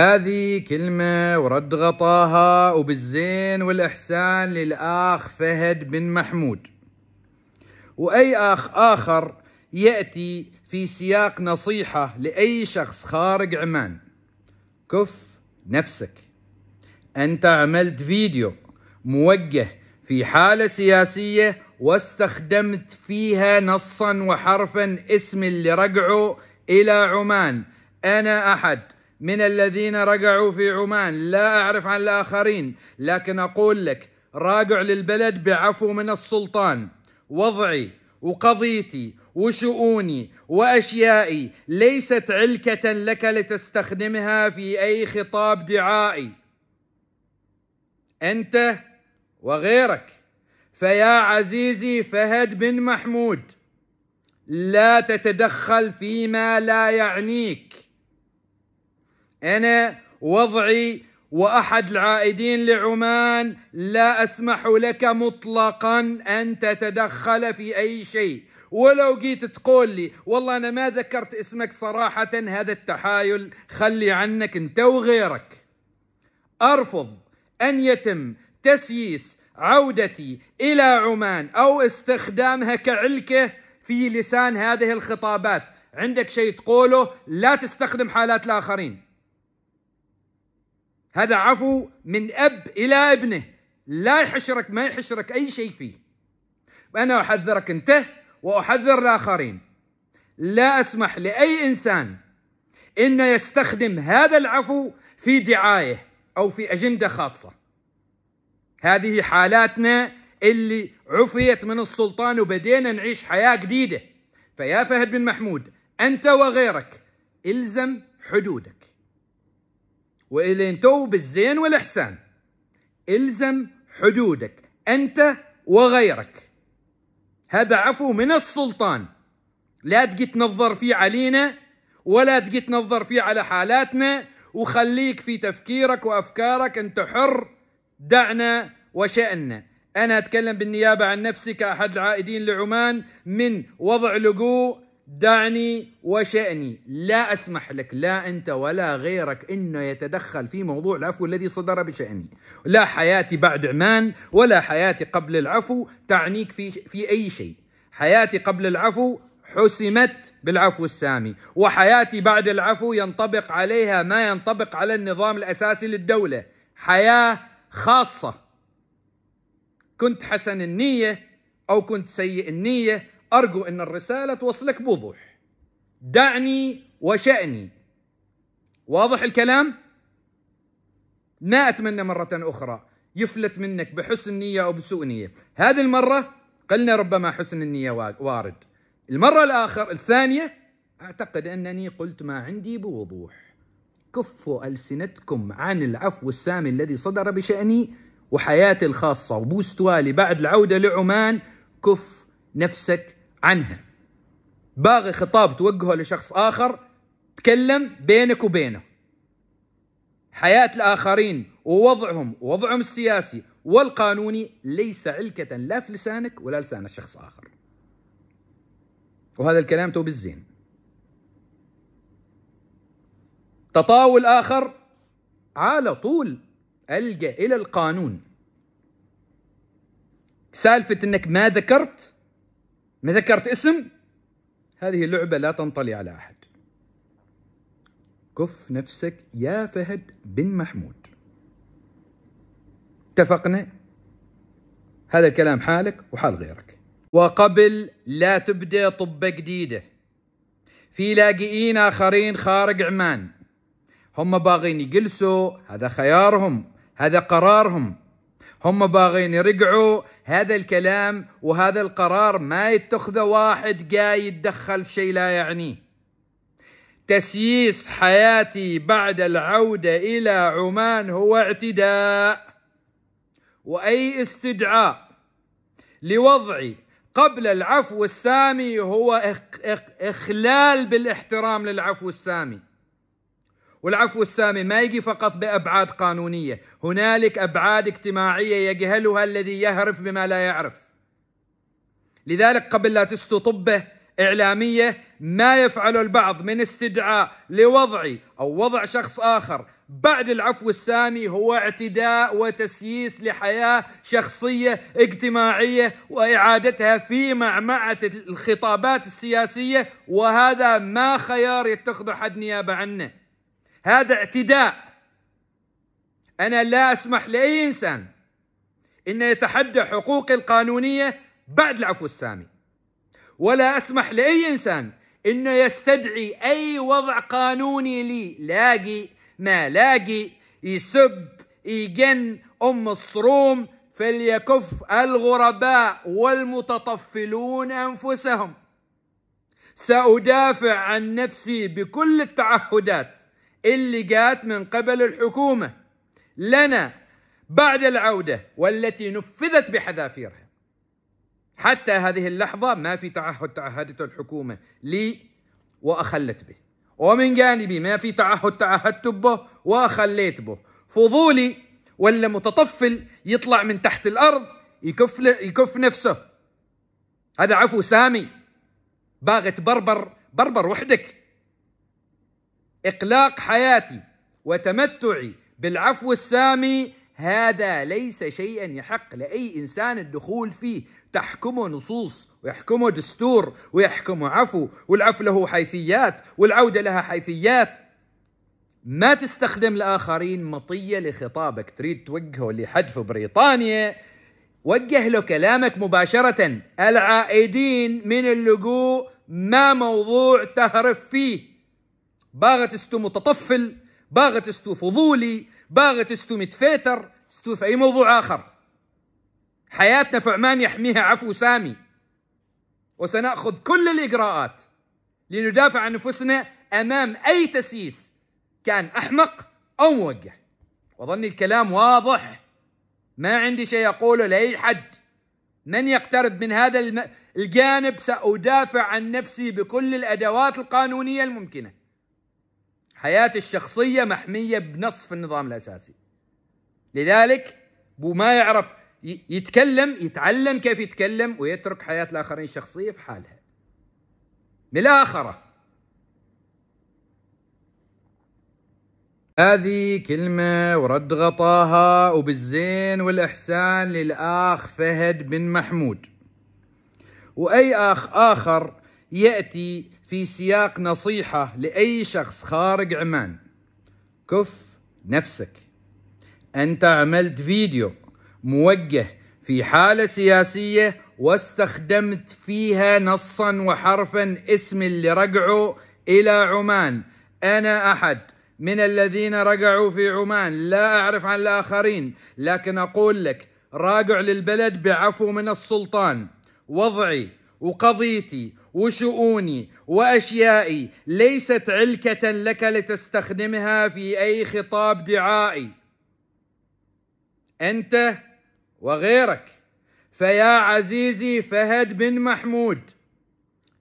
هذه كلمة ورد غطاها وبالزين والإحسان للآخ فهد بن محمود وأي آخ آخر يأتي في سياق نصيحة لأي شخص خارج عمان كف نفسك أنت عملت فيديو موجه في حالة سياسية واستخدمت فيها نصا وحرفا اسم اللي رجعوا إلى عمان أنا أحد من الذين رجعوا في عمان لا أعرف عن الآخرين لكن أقول لك راجع للبلد بعفو من السلطان وضعي وقضيتي وشؤوني واشيائي ليست علكه لك لتستخدمها في اي خطاب دعائي انت وغيرك فيا عزيزي فهد بن محمود لا تتدخل فيما لا يعنيك أنا وضعي وأحد العائدين لعمان لا أسمح لك مطلقا أن تتدخل في أي شيء ولو جيت تقول لي والله أنا ما ذكرت اسمك صراحة هذا التحايل خلي عنك أنت وغيرك أرفض أن يتم تسييس عودتي إلى عمان أو استخدامها كعلكة في لسان هذه الخطابات عندك شيء تقوله لا تستخدم حالات الآخرين هذا عفو من أب إلى ابنه لا يحشرك ما يحشرك أي شيء فيه أنا أحذرك أنت وأحذر الآخرين لا أسمح لأي إنسان أن يستخدم هذا العفو في دعاية أو في أجندة خاصة هذه حالاتنا اللي عفيت من السلطان وبدينا نعيش حياة جديدة فيا فهد بن محمود أنت وغيرك الزم حدودك وإلين تو بالزين والإحسان إلزم حدودك أنت وغيرك هذا عفو من السلطان لا تجي تنظر فيه علينا ولا تجي تنظر فيه على حالاتنا وخليك في تفكيرك وأفكارك أنت حر دعنا وشأننا أنا أتكلم بالنيابة عن نفسي كأحد العائدين لعمان من وضع لقوء دعني وشأني لا أسمح لك لا أنت ولا غيرك أنه يتدخل في موضوع العفو الذي صدر بشأني لا حياتي بعد عمان ولا حياتي قبل العفو تعنيك في, في أي شيء حياتي قبل العفو حسمت بالعفو السامي وحياتي بعد العفو ينطبق عليها ما ينطبق على النظام الأساسي للدولة حياة خاصة كنت حسن النية أو كنت سيء النية أرجو أن الرسالة توصلك بوضوح دعني وشأني واضح الكلام؟ ما أتمنى مرة أخرى يفلت منك بحسن نية أو بسوء نية هذه المرة قلنا ربما حسن النية وارد المرة الآخر الثانية أعتقد أنني قلت ما عندي بوضوح كفوا ألسنتكم عن العفو السامي الذي صدر بشأني وحياتي الخاصة وبوستوالي بعد العودة لعمان كف نفسك عنها باغي خطاب توجهه لشخص آخر تكلم بينك وبينه حياة الآخرين ووضعهم ووضعهم السياسي والقانوني ليس علكة لا في لسانك ولا لسان الشخص آخر وهذا الكلام تو بالزين تطاول آخر على طول ألجأ إلى القانون سالفة أنك ما ذكرت ما ذكرت اسم هذه لعبة لا تنطلي على أحد كف نفسك يا فهد بن محمود اتفقنا هذا الكلام حالك وحال غيرك وقبل لا تبدأ طبة جديدة في لاجئين آخرين خارج عمان هم باغين يجلسوا هذا خيارهم هذا قرارهم هم باغين يرجعوا هذا الكلام وهذا القرار ما يتخذه واحد جاي يتدخل في شيء لا يعنيه تسييس حياتي بعد العودة إلى عمان هو اعتداء وأي استدعاء لوضعي قبل العفو السامي هو إخلال بالاحترام للعفو السامي والعفو السامي ما يجي فقط بأبعاد قانونية هنالك أبعاد اجتماعية يجهلها الذي يهرف بما لا يعرف لذلك قبل لا تستطبه إعلامية ما يفعل البعض من استدعاء لوضعي أو وضع شخص آخر بعد العفو السامي هو اعتداء وتسييس لحياة شخصية اجتماعية وإعادتها في معمعة الخطابات السياسية وهذا ما خيار يتخذه حد نيابة عنه هذا اعتداء أنا لا أسمح لأي إنسان أن يتحدى حقوقي القانونية بعد العفو السامي ولا أسمح لأي إنسان أنه يستدعي أي وضع قانوني لي لاقي ما لاقي يسب يجن أم الصروم فليكف الغرباء والمتطفلون أنفسهم سأدافع عن نفسي بكل التعهدات اللي جات من قبل الحكومة لنا بعد العودة والتي نفذت بحذافيرها حتى هذه اللحظة ما في تعهد تعهدته الحكومة لي وأخلت به ومن جانبي ما في تعهد تعهدت به وأخليت به فضولي ولا متطفل يطلع من تحت الأرض يكف, يكف نفسه هذا عفو سامي باغت بربر بربر وحدك إقلاق حياتي وتمتعي بالعفو السامي هذا ليس شيئا يحق لأي إنسان الدخول فيه تحكمه نصوص ويحكمه دستور ويحكمه عفو والعفو له حيثيات والعودة لها حيثيات ما تستخدم الآخرين مطية لخطابك تريد توجهه لحد في بريطانيا وجه له كلامك مباشرة العائدين من اللجوء ما موضوع تهرف فيه باغت استو متطفل باغت استو فضولي باغت استو متفيتر استو في أي موضوع آخر حياتنا في عمان يحميها عفو سامي وسنأخذ كل الإجراءات لندافع عن نفسنا أمام أي تسييس كان أحمق أو موجه وظني الكلام واضح ما عندي شيء أقوله لأي حد من يقترب من هذا الجانب سأدافع عن نفسي بكل الأدوات القانونية الممكنة حياتي الشخصية محمية بنص في النظام الأساسي لذلك بو ما يعرف يتكلم يتعلم كيف يتكلم ويترك حياة الآخرين الشخصية في حالها بالآخرة هذه كلمة ورد غطاها وبالزين والإحسان للآخ فهد بن محمود وأي آخ آخر يأتي في سياق نصيحة لأي شخص خارج عمان كف نفسك أنت عملت فيديو موجه في حالة سياسية واستخدمت فيها نصا وحرفا اسم اللي رجعوا إلى عمان أنا أحد من الذين رجعوا في عمان لا أعرف عن الآخرين لكن أقول لك راجع للبلد بعفو من السلطان وضعي وقضيتي وشؤوني واشيائي ليست علكه لك لتستخدمها في اي خطاب دعائي انت وغيرك فيا عزيزي فهد بن محمود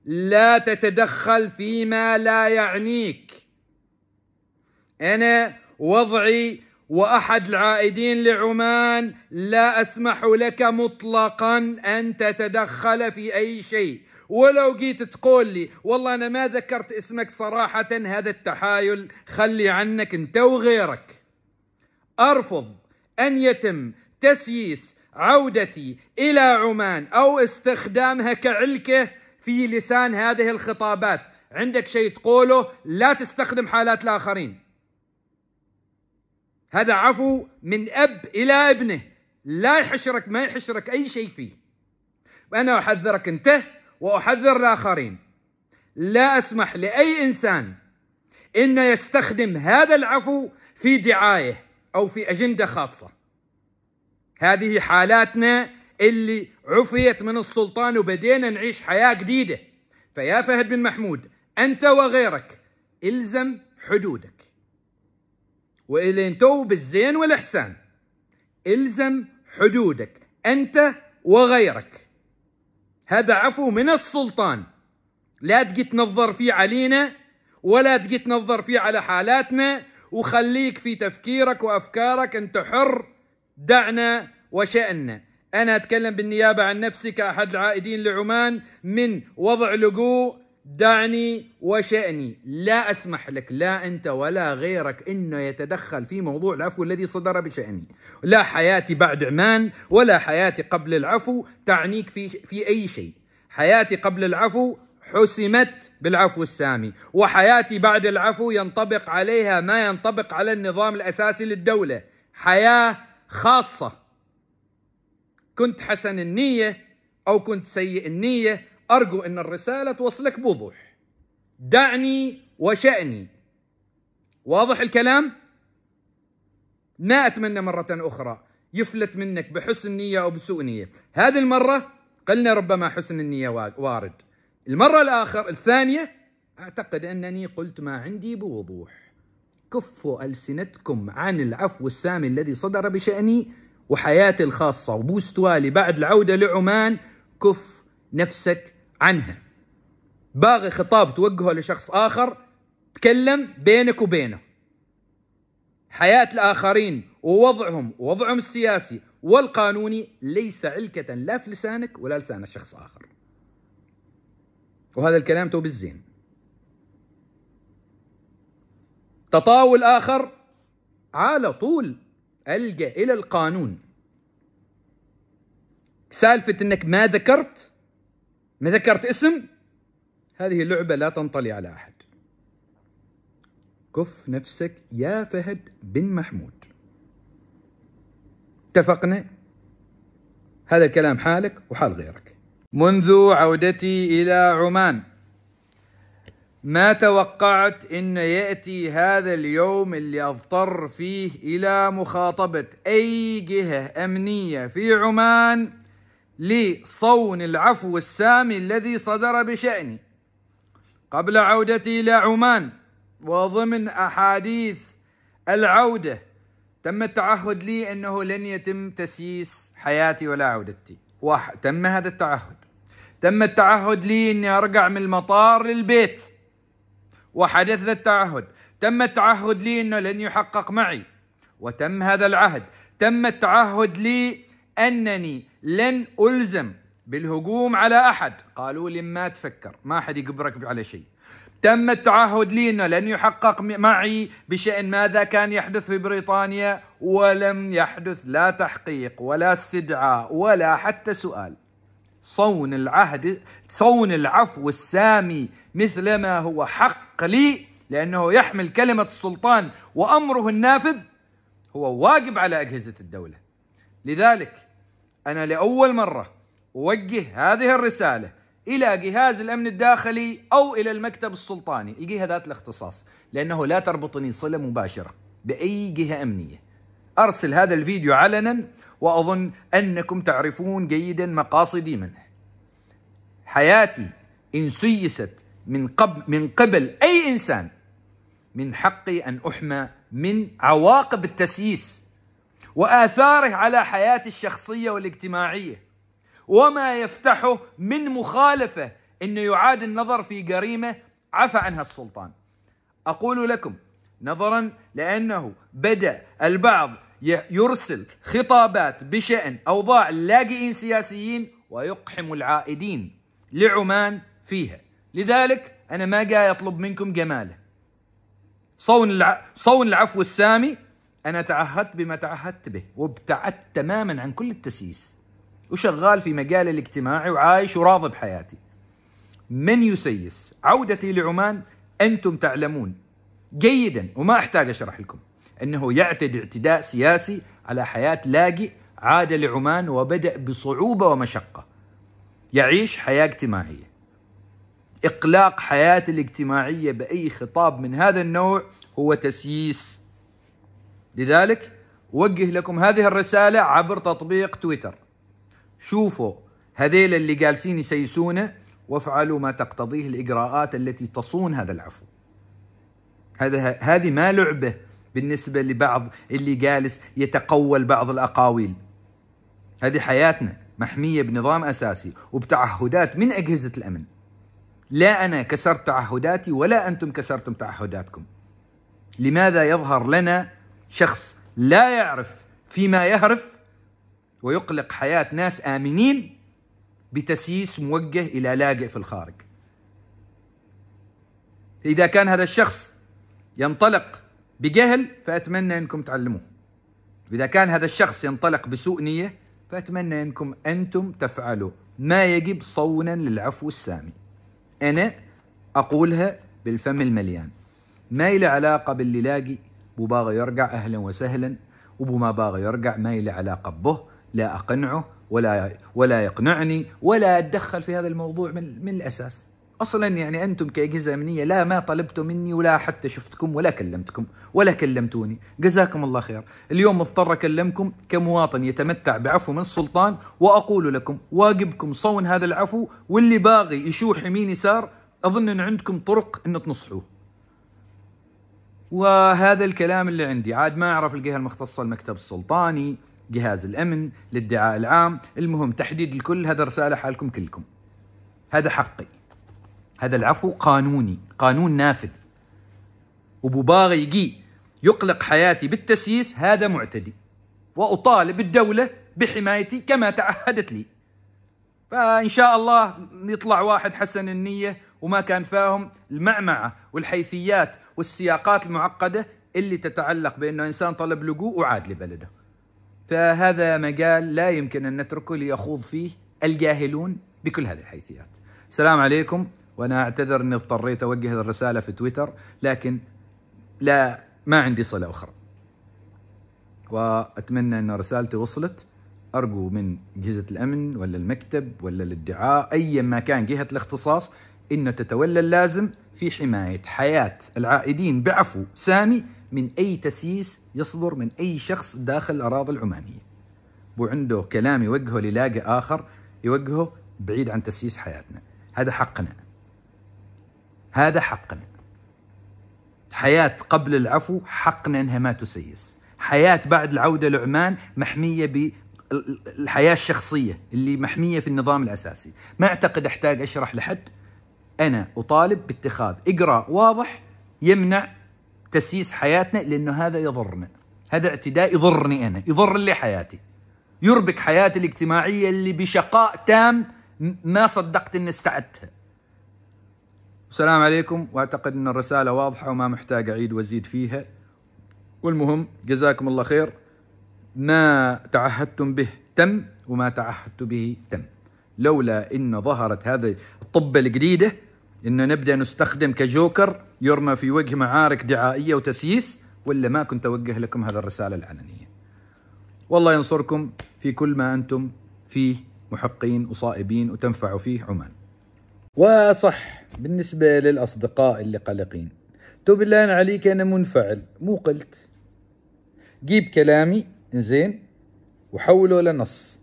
لا تتدخل فيما لا يعنيك انا وضعي واحد العائدين لعمان لا اسمح لك مطلقا ان تتدخل في اي شيء ولو جيت تقول لي والله انا ما ذكرت اسمك صراحه هذا التحايل خلي عنك انت وغيرك ارفض ان يتم تسييس عودتي الى عمان او استخدامها كعلكه في لسان هذه الخطابات عندك شيء تقوله لا تستخدم حالات الاخرين هذا عفو من أب إلى ابنه لا يحشرك ما يحشرك أي شيء فيه وانا أحذرك أنت وأحذر الآخرين لا أسمح لأي إنسان أن يستخدم هذا العفو في دعاية أو في أجندة خاصة هذه حالاتنا اللي عفيت من السلطان وبدينا نعيش حياة جديدة فيا فهد بن محمود أنت وغيرك الزم حدودك وإلين تو بالزين والإحسان إلزم حدودك أنت وغيرك هذا عفو من السلطان لا تجي تنظر فيه علينا ولا تجي تنظر فيه على حالاتنا وخليك في تفكيرك وأفكارك أنت حر دعنا وشأننا أنا أتكلم بالنيابة عن نفسي كأحد العائدين لعمان من وضع لجوء دعني وشأني لا أسمح لك لا أنت ولا غيرك أنه يتدخل في موضوع العفو الذي صدر بشأني لا حياتي بعد عمان ولا حياتي قبل العفو تعنيك في, في أي شيء حياتي قبل العفو حسمت بالعفو السامي وحياتي بعد العفو ينطبق عليها ما ينطبق على النظام الأساسي للدولة حياة خاصة كنت حسن النية أو كنت سيء النية أرجو أن الرسالة توصلك بوضوح دعني وشأني واضح الكلام؟ ما أتمنى مرة أخرى يفلت منك بحسن نية أو بسوء نية هذه المرة قلنا ربما حسن النية وارد المرة الآخر الثانية أعتقد أنني قلت ما عندي بوضوح كفوا ألسنتكم عن العفو السامي الذي صدر بشأني وحياتي الخاصة وبوستوالي بعد العودة لعمان كف نفسك عنها باغي خطاب توجهه لشخص آخر تكلم بينك وبينه حياة الآخرين ووضعهم ووضعهم السياسي والقانوني ليس علكة لا في لسانك ولا لسان الشخص آخر وهذا الكلام تو بالزين تطاول آخر على طول ألجأ إلى القانون سالفة أنك ما ذكرت ما ذكرت اسم هذه لعبة لا تنطلي على أحد كف نفسك يا فهد بن محمود اتفقنا هذا الكلام حالك وحال غيرك منذ عودتي إلى عمان ما توقعت ان ياتي هذا اليوم اللي اضطر فيه الى مخاطبه اي جهه امنيه في عمان لصون العفو السامي الذي صدر بشأني قبل عودتي إلى عمان وضمن أحاديث العودة تم التعهد لي أنه لن يتم تسييس حياتي ولا عودتي واحد تم هذا التعهد تم التعهد لي أني أرجع من المطار للبيت وحدث ذا التعهد تم التعهد لي أنه لن يحقق معي وتم هذا العهد تم التعهد لي أنني لن ألزم بالهجوم على أحد قالوا لي ما تفكر ما حد يجبرك على شيء تم التعهد لي انه لن يحقق معي بشان ماذا كان يحدث في بريطانيا ولم يحدث لا تحقيق ولا استدعاء ولا حتى سؤال. صون العهد صون العفو السامي مثلما هو حق لي لانه يحمل كلمه السلطان وامره النافذ هو واجب على اجهزه الدوله. لذلك أنا لأول مرة أوجه هذه الرسالة إلى جهاز الأمن الداخلي أو إلى المكتب السلطاني الجهة ذات الاختصاص لأنه لا تربطني صلة مباشرة بأي جهة أمنية أرسل هذا الفيديو علنا وأظن أنكم تعرفون جيدا مقاصدي منه حياتي إن سيست من, قبل من قبل أي إنسان من حقي أن أحمى من عواقب التسييس واثاره على حياتي الشخصيه والاجتماعيه وما يفتحه من مخالفه انه يعاد النظر في جريمه عفى عنها السلطان اقول لكم نظرا لانه بدا البعض يرسل خطابات بشان اوضاع اللاجئين سياسيين ويقحم العائدين لعمان فيها لذلك انا ما جاي اطلب منكم جماله صون الع... صون العفو السامي أنا تعهدت بما تعهدت به وابتعدت تماما عن كل التسييس وشغال في مجالي الاجتماعي وعايش وراضي بحياتي من يسيس عودتي لعمان أنتم تعلمون جيدا وما أحتاج أشرح لكم أنه يعتدي اعتداء سياسي على حياة لاجئ عاد لعمان وبدأ بصعوبة ومشقة يعيش حياة اجتماعية إقلاق حياة الاجتماعية بأي خطاب من هذا النوع هو تسييس لذلك وجه لكم هذه الرسالة عبر تطبيق تويتر شوفوا هذيل اللي جالسين يسيسونه وافعلوا ما تقتضيه الإجراءات التي تصون هذا العفو هذا هذه ما لعبة بالنسبة لبعض اللي جالس يتقول بعض الأقاويل هذه حياتنا محمية بنظام أساسي وبتعهدات من أجهزة الأمن لا أنا كسرت تعهداتي ولا أنتم كسرتم تعهداتكم لماذا يظهر لنا شخص لا يعرف فيما يهرف ويقلق حياة ناس آمنين بتسييس موجه إلى لاجئ في الخارج إذا كان هذا الشخص ينطلق بجهل فأتمنى أنكم تعلموه إذا كان هذا الشخص ينطلق بسوء نية فأتمنى أنكم أنتم تفعلوا ما يجب صونا للعفو السامي أنا أقولها بالفم المليان ما إلى علاقة باللي لاقي بو باغى يرجع أهلا وسهلا وبو ما باغى يرجع ما لي علاقة به لا أقنعه ولا ولا يقنعني ولا أتدخل في هذا الموضوع من, من الأساس اصلا يعني انتم كاجهزه امنيه لا ما طلبتوا مني ولا حتى شفتكم ولا كلمتكم ولا كلمتوني جزاكم الله خير اليوم مضطر اكلمكم كمواطن يتمتع بعفو من السلطان واقول لكم واجبكم صون هذا العفو واللي باغي يشوح يمين يسار اظن ان عندكم طرق ان تنصحوه وهذا الكلام اللي عندي عاد ما أعرف الجهة المختصة المكتب السلطاني جهاز الأمن الادعاء العام المهم تحديد الكل هذا رسالة حالكم كلكم هذا حقي هذا العفو قانوني قانون نافذ أبو باغي يجي يقلق حياتي بالتسييس هذا معتدي وأطالب الدولة بحمايتي كما تعهدت لي فإن شاء الله يطلع واحد حسن النية وما كان فاهم المعمعة والحيثيات والسياقات المعقده اللي تتعلق بانه انسان طلب لجوء وعاد لبلده. فهذا مجال لا يمكن ان نتركه ليخوض فيه الجاهلون بكل هذه الحيثيات. السلام عليكم وانا اعتذر اني اضطريت اوجه الرساله في تويتر لكن لا ما عندي صله اخرى. واتمنى ان رسالتي وصلت ارجو من اجهزه الامن ولا المكتب ولا الادعاء ايا ما كان جهه الاختصاص إن تتولى اللازم في حماية حياة العائدين بعفو سامي من أي تسييس يصدر من أي شخص داخل الأراضي العمانية وعنده كلام يوجهه للاقي آخر يوجهه بعيد عن تسييس حياتنا هذا حقنا هذا حقنا حياة قبل العفو حقنا أنها ما تسيس حياة بعد العودة لعمان محمية بالحياة الشخصية اللي محمية في النظام الأساسي ما أعتقد أحتاج أشرح لحد انا اطالب باتخاذ اجراء واضح يمنع تسييس حياتنا لانه هذا يضرنا هذا اعتداء يضرني انا يضر لي حياتي يربك حياتي الاجتماعيه اللي بشقاء تام ما صدقت اني استعدتها السلام عليكم واعتقد ان الرساله واضحه وما محتاج اعيد وازيد فيها والمهم جزاكم الله خير ما تعهدتم به تم وما تعهدت به تم لولا ان ظهرت هذه الطبه الجديده انه نبدا نستخدم كجوكر يرمى في وجه معارك دعائيه وتسييس ولا ما كنت اوجه لكم هذه الرساله العلنيه. والله ينصركم في كل ما انتم فيه محقين وصائبين وتنفعوا فيه عمان. وصح بالنسبه للاصدقاء اللي قلقين. تو بالله عليك انا منفعل مو قلت. جيب كلامي زين وحوله لنص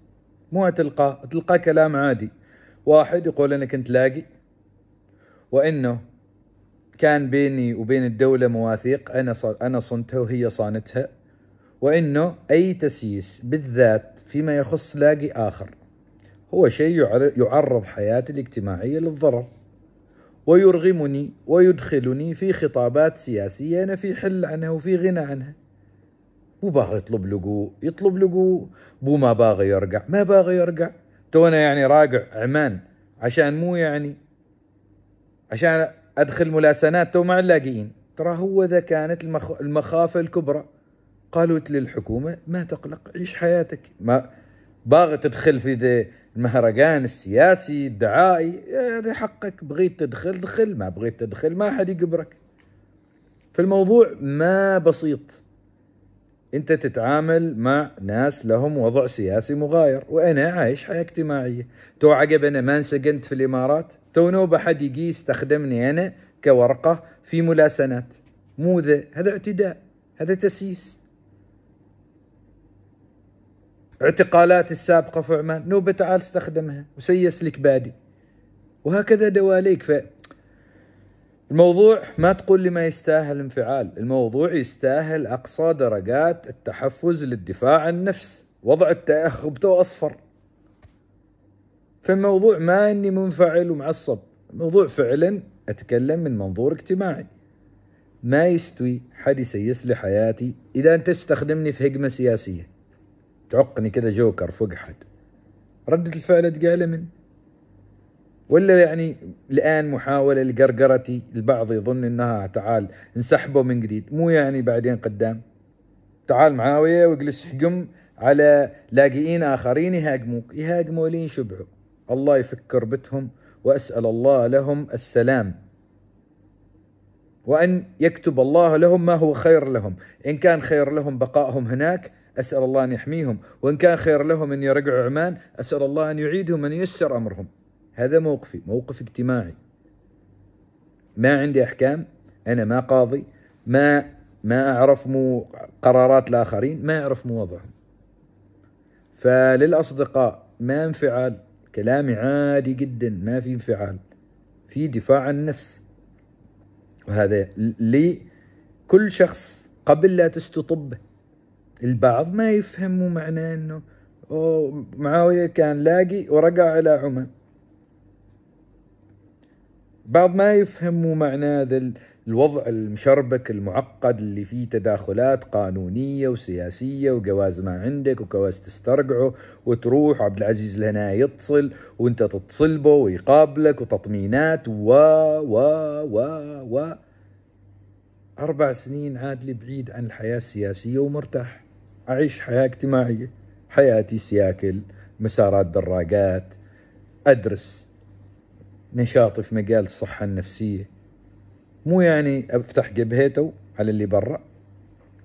مو هتلقاه تلقاه كلام عادي واحد يقول انا كنت لاقي وانه كان بيني وبين الدوله مواثيق انا انا صنتها وهي صانتها وانه اي تسييس بالذات فيما يخص لاقي اخر هو شيء يعرض حياتي الاجتماعيه للضرر ويرغمني ويدخلني في خطابات سياسيه انا في حل عنها وفي غنى عنها وباغي يطلب لقو يطلب لقو بو ما باغي يرجع ما باغي يرجع تونا يعني راجع عمان عشان مو يعني عشان ادخل ملاسنات تو مع اللاجئين ترى هو ذا كانت المخ... المخافه الكبرى قالت للحكومه ما تقلق عيش حياتك ما باغي تدخل في ذا المهرجان السياسي الدعائي هذا حقك بغيت تدخل دخل ما بغيت تدخل ما حد يقبرك فالموضوع ما بسيط انت تتعامل مع ناس لهم وضع سياسي مغاير وانا عايش حياه اجتماعيه تو عقب انا ما انسجنت في الامارات تو نوبه حد يجي يستخدمني انا كورقه في ملاسنات مو ذا هذا اعتداء هذا تسييس اعتقالات السابقه في عمان نوبه تعال استخدمها وسيس لك بادي وهكذا دواليك الموضوع ما تقول لي ما يستاهل انفعال الموضوع يستاهل أقصى درجات التحفز للدفاع عن النفس وضع التأخ بتو أصفر فالموضوع ما أني منفعل ومعصب الموضوع فعلا أتكلم من منظور اجتماعي ما يستوي حد يسيس لي حياتي إذا أنت تستخدمني في هجمة سياسية تعقني كذا جوكر فوق حد ردة الفعل تقال من ولا يعني الآن محاولة لقرقرة البعض يظن أنها تعال انسحبوا من جديد مو يعني بعدين قدام تعال معاوية واجلس حكم على لاقيين آخرين يهاجموك يهاجموا لين شبعوا الله يفك كربتهم وأسأل الله لهم السلام وأن يكتب الله لهم ما هو خير لهم إن كان خير لهم بقائهم هناك أسأل الله أن يحميهم وإن كان خير لهم أن يرجعوا عمان أسأل الله أن يعيدهم أن ييسر أمرهم هذا موقفي موقف اجتماعي ما عندي احكام انا ما قاضي ما ما اعرف مو قرارات الاخرين ما اعرف مو وضعهم فللاصدقاء ما انفعال كلامي عادي جدا ما في انفعال في دفاع عن النفس وهذا كل شخص قبل لا تستطبه البعض ما يفهموا معناه انه معاويه كان لاقي ورجع الى عمان بعض ما يفهموا معنى ذا الوضع المشربك المعقد اللي فيه تداخلات قانونية وسياسية وجواز ما عندك وجواز تسترجعه وتروح عبد العزيز لهنا يتصل وانت تتصل به ويقابلك وتطمينات و و و و أربع سنين عادلي بعيد عن الحياة السياسية ومرتاح أعيش حياة اجتماعية حياتي سياكل مسارات دراجات أدرس نشاط في مجال الصحة النفسية مو يعني افتح جبهته على اللي برا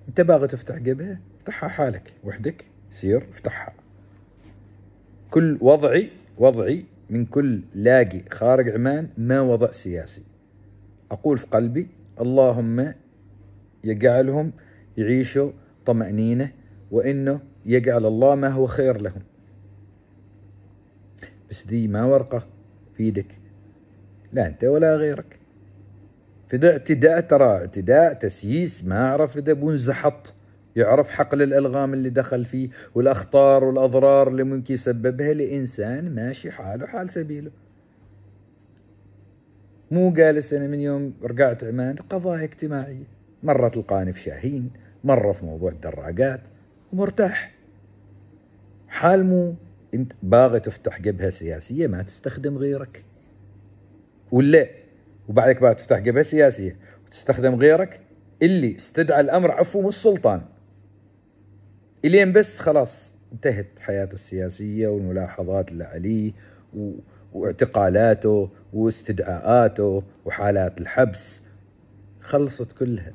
انت باغي تفتح جبهة افتحها حالك وحدك سير افتحها كل وضعي وضعي من كل لاقي خارج عمان ما وضع سياسي أقول في قلبي اللهم يجعلهم يعيشوا طمأنينة وإنه يجعل الله ما هو خير لهم بس ذي ما ورقة في يدك لا انت ولا غيرك فده اعتداء ترى اعتداء تسييس ما اعرف اذا بنزحط يعرف حقل الالغام اللي دخل فيه والاخطار والاضرار اللي ممكن يسببها لانسان ماشي حاله حال سبيله مو جالس انا من يوم رجعت عمان قضايا اجتماعيه مره تلقاني في شاهين مره في موضوع الدراجات ومرتاح حال مو انت باغي تفتح جبهه سياسيه ما تستخدم غيرك ولا وبعدك بقى تفتح جبهه سياسيه وتستخدم غيرك اللي استدعى الامر عفو من السلطان الين بس خلاص انتهت حياته السياسيه والملاحظات اللي عليه و... واعتقالاته واستدعاءاته وحالات الحبس خلصت كلها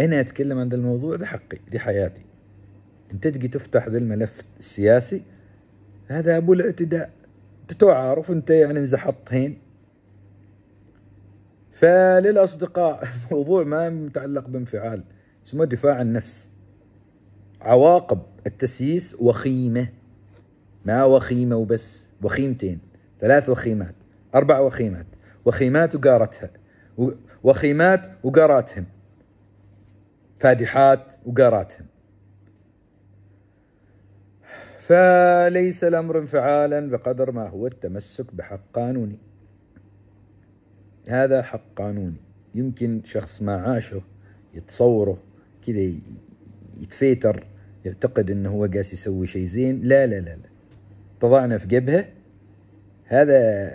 انا اتكلم عن ذا الموضوع ذا حقي دي حياتي انت تجي تفتح ذا الملف السياسي هذا ابو الاعتداء انت تعرف انت يعني انزحطت هين فللاصدقاء موضوع ما متعلق بانفعال اسمه دفاع النفس عواقب التسييس وخيمه ما وخيمه وبس وخيمتين ثلاث وخيمات اربع وخيمات وخيمات وقارتها وخيمات وقاراتهم فادحات وقاراتهم فليس الامر انفعالا بقدر ما هو التمسك بحق قانوني هذا حق قانوني يمكن شخص ما عاشه يتصوره كذا يتفيتر يعتقد انه هو قاس يسوي شيء زين لا لا لا لا تضعنا في جبهه هذا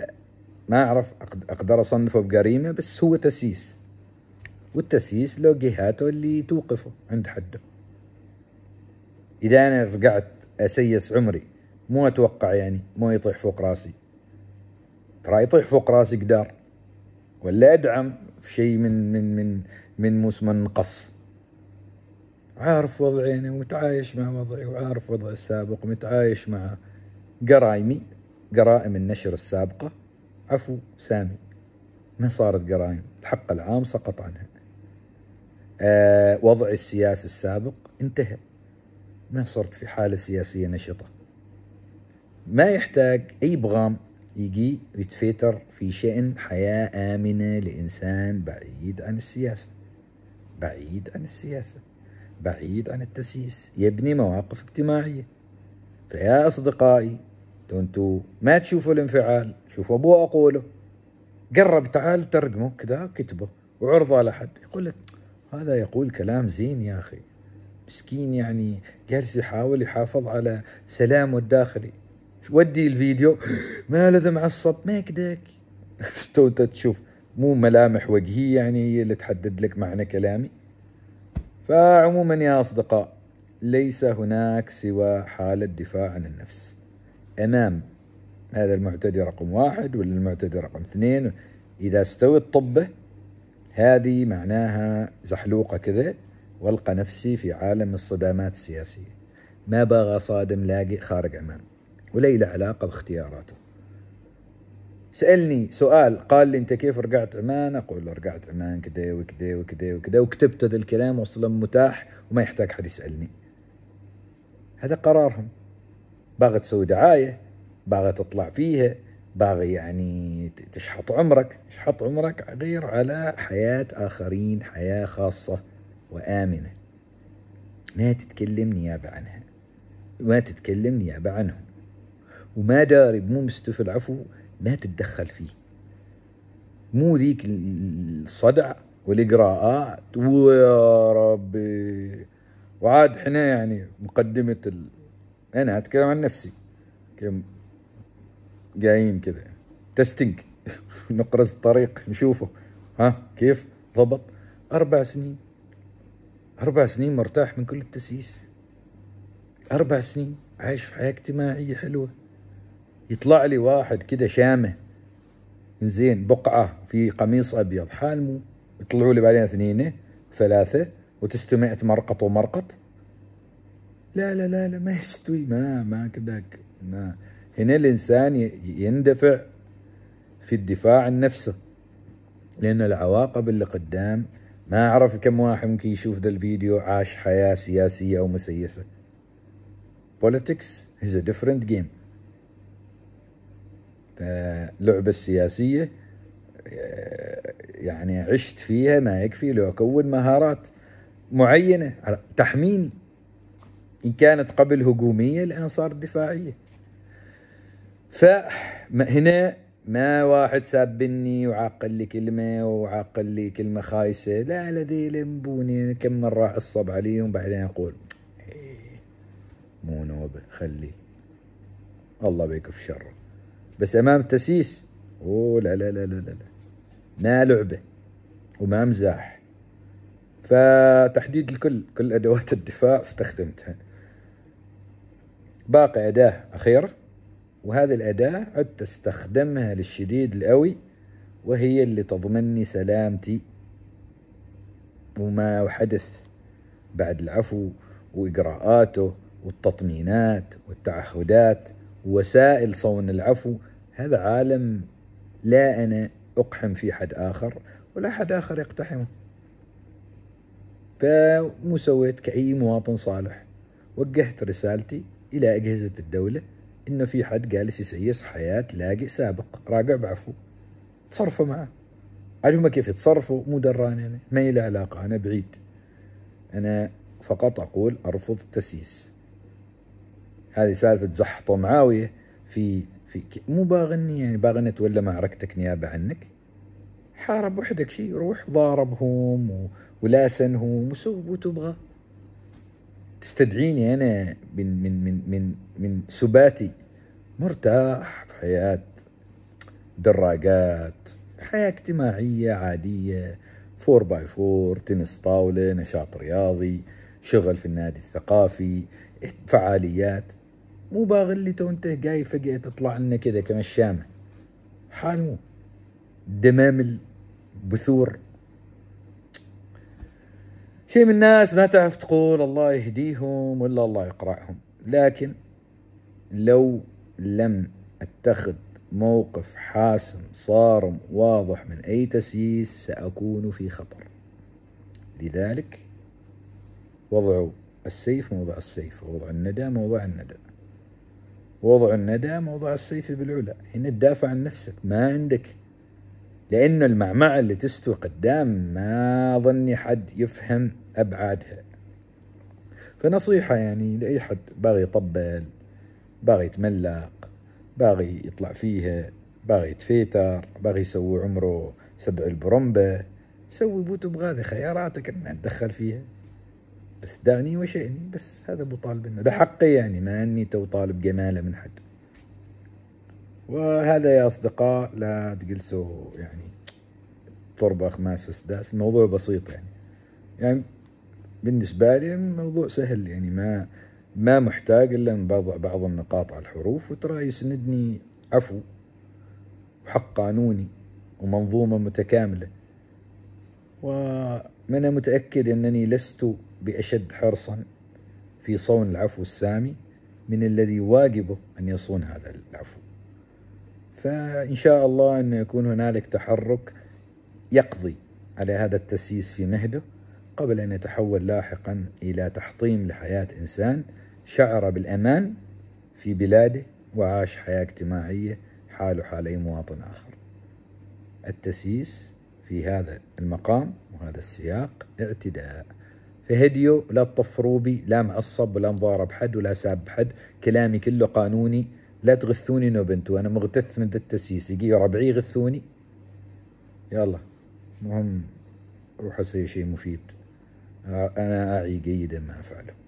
ما اعرف اقدر اصنفه بجريمه بس هو تسييس والتسييس له جهاته اللي توقفه عند حده اذا انا رجعت اسيس عمري مو اتوقع يعني مو يطيح فوق راسي ترى يطيح فوق راسي قدار ولا ادعم شيء من من من من من نقص عارف وضعي انا ومتعايش مع وضعي وعارف وضعي السابق ومتعايش مع قرايمي قرائم النشر السابقة عفو سامي ما صارت قرائم الحق العام سقط عنها أه وضعي السياسي السابق انتهى ما صرت في حالة سياسية نشطة ما يحتاج أي بغام يجي يتفيتر في شأن حياة آمنة لإنسان بعيد عن السياسة بعيد عن السياسة بعيد عن التسييس يبني مواقف اجتماعية فيا أصدقائي انتوا ما تشوفوا الانفعال شوفوا ابوه اقوله قرب تعال ترجمه كذا كتبه وعرضه على حد يقول لك هذا يقول كلام زين يا اخي مسكين يعني جالس يحاول يحافظ على سلامه الداخلي ودي الفيديو ما لازم معصب ما كداك انت تشوف مو ملامح وجهية يعني هي اللي تحدد لك معنى كلامي فعموما يا أصدقاء ليس هناك سوى حالة دفاع عن النفس أمام هذا المعتدي رقم واحد ولا المعتدي رقم اثنين إذا استوت طبة هذه معناها زحلوقة كذا والقى نفسي في عالم الصدامات السياسية ما بغى صادم لاقي خارج أمام ولي له علاقة باختياراته سألني سؤال قال لي أنت كيف رجعت عمان أقول له رجعت عمان كده وكده وكده وكده وكتبت هذا الكلام وأصلا متاح وما يحتاج حد يسألني هذا قرارهم باغي تسوي دعاية باغي تطلع فيها باغي يعني تشحط عمرك تشحط عمرك غير على حياة آخرين حياة خاصة وآمنة ما تتكلم نيابة عنها ما تتكلم نيابة عنهم وما داري مو مستوفى العفو ما تتدخل فيه مو ذيك الصدع والإقراءات ويا ربي وعاد احنا يعني مقدمة ال... أنا أتكلم عن نفسي كم جايين كذا تستنج نقرز الطريق نشوفه ها كيف ضبط أربع سنين أربع سنين مرتاح من كل التسييس أربع سنين عايش في حياة اجتماعية حلوة يطلع لي واحد كده شامه زين بقعه في قميص ابيض حالمو يطلعوا لي بعدين اثنين ثلاثه وتستمعت مرقط ومرقط لا لا لا لا ما يستوي ما ما كذاك ما هنا الانسان يندفع في الدفاع عن نفسه لان العواقب اللي قدام ما اعرف كم واحد ممكن يشوف ذا الفيديو عاش حياه سياسيه او مسيسه Politics is a different game. فاللعبة السياسية آه، يعني عشت فيها ما يكفي لأكون مهارات معينة تحمين إن كانت قبل هجومية الآن صارت دفاعية فهنا ما واحد سابني وعاقل لي كلمة وعاقل لي كلمة خايسة لا الذي لمبوني كم مرة أعصب عليهم بعدين أقول إيه، مو نوبة خلي الله بيكف شره بس امام التسيس اوه لا لا لا لا لا ما لعبه وما مزاح فتحديد الكل كل ادوات الدفاع استخدمتها باقي اداه اخيره وهذه الاداه عدت استخدمها للشديد القوي وهي اللي تضمني سلامتي وما حدث بعد العفو واجراءاته والتطمينات والتعهدات وسائل صون العفو هذا عالم لا أنا أقحم في حد آخر ولا حد آخر يقتحمه فمو سويت كأي مواطن صالح وجهت رسالتي إلى أجهزة الدولة إنه في حد جالس يسيس حياة لاجئ سابق راجع بعفو تصرفوا معه عجبهم كيف يتصرفوا مو دراني يعني. أنا ما لي علاقة أنا بعيد أنا فقط أقول أرفض التسييس هذه سالفة زحطة معاوية في في مو باغني يعني باغني تولى معركتك نيابة عنك حارب وحدك شيء روح ضاربهم ولاسنهم وسوي وتبغى تستدعيني أنا من من من من من سباتي مرتاح في حياة دراجات حياة اجتماعية عادية فور باي فور تنس طاولة نشاط رياضي شغل في النادي الثقافي فعاليات مو باغي اللي تو انت جاي فجأة تطلع لنا كذا كمشامة مو دمام البثور شيء من الناس ما تعرف تقول الله يهديهم ولا الله يقرعهم لكن لو لم اتخذ موقف حاسم صارم واضح من اي تسييس ساكون في خطر لذلك وضعوا السيف موضع السيف ووضع الندى موضع الندى وضع الندى موضع السيف بالعلا هنا تدافع عن نفسك ما عندك لأن المعمعة اللي تستوي قدام ما ظني حد يفهم أبعادها فنصيحة يعني لأي حد باغي يطبل باغي يتملق باغي يطلع فيها باغي يتفيتر باغي يسوي عمره سبع البرمبة سوي بوتو بغاذي خياراتك ما تدخل فيها بس دعني وشئني بس هذا طالب انه ده حقي يعني ما أني تو طالب جماله من حد وهذا يا أصدقاء لا تجلسوا يعني تربة أخماس وسداس الموضوع بسيط يعني يعني بالنسبة لي الموضوع سهل يعني ما ما محتاج إلا أن بضع بعض النقاط على الحروف وترى يسندني عفو وحق قانوني ومنظومة متكاملة وأنا متأكد أنني لست بأشد حرصا في صون العفو السامي من الذي واجبه أن يصون هذا العفو فإن شاء الله أن يكون هنالك تحرك يقضي على هذا التسييس في مهده قبل أن يتحول لاحقا إلى تحطيم لحياة إنسان شعر بالأمان في بلاده وعاش حياة اجتماعية حاله حال أي مواطن آخر التسييس في هذا المقام وهذا السياق اعتداء فهديو لا بي لا معصب ولا مضارب حد ولا ساب حد كلامي كله قانوني لا تغثوني بنتو انا مغتث من ذا التسيس يجي ربعي يغثوني يلا مهم روح اسوي شيء مفيد آه، انا اعي جيدا ما افعله